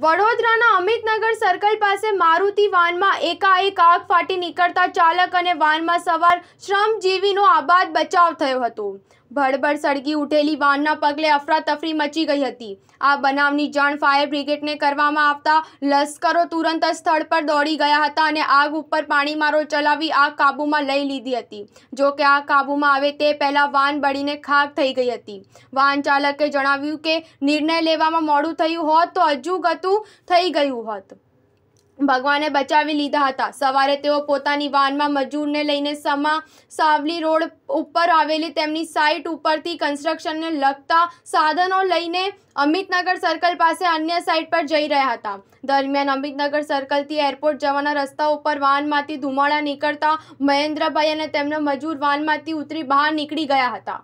વડોદરાના અમિતનગર સર્કલ પાસે મારુતિ વાનમાં એકાએક આગ ફાટી નીકળતા ચાલક અને વાનમાં સવાર શ્રમજીવીનો આબાદ બચાવ થયો હતો ભડભડ સડગી ઉઠેલી વાનના પગલે અફરા તફરી મચી ગઈ હતી આ બનાવની જાણ ફાયર બ્રિગેડને કરવામાં આવતા લશ્કરો તુરંત જ સ્થળ પર દોડી ગયા હતા અને આગ ઉપર પાણી મારો ચલાવી આગ કાબુમાં લઈ લીધી હતી જો કે આગ કાબુમાં આવે તે પહેલા વાન બળીને ખાખ થઈ ગઈ હતી વાન ચાલકે જણાવ્યું કે નિર્ણય લેવામાં મોડું થયું હો તો અજુગ તો થઈ ગયું હતું ભગવાન એ બચાવી લીદા હતા સવારે તેઓ પોતાની વાન માં મજૂર ને લઈને સમા સાવલી રોડ ઉપર આવેલી તેમની સાઈટ ઉપર થી કન્સ્ટ્રક્શન ને લગતા સાધનો લઈને અમિતનગર સર્કલ પાસે અન્ય સાઈટ પર જઈ રહ્યા હતા درمیان અમિતનગર સર્કલ થી એરપોર્ટ જવા ના રસ્તા ઉપર વાન માંથી ધુમાડો નીકળતા મયેન્દ્રભાઈ એ તેમનો મજૂર વાન માંથી ઉતરી બહાર નીકળી ગયા હતા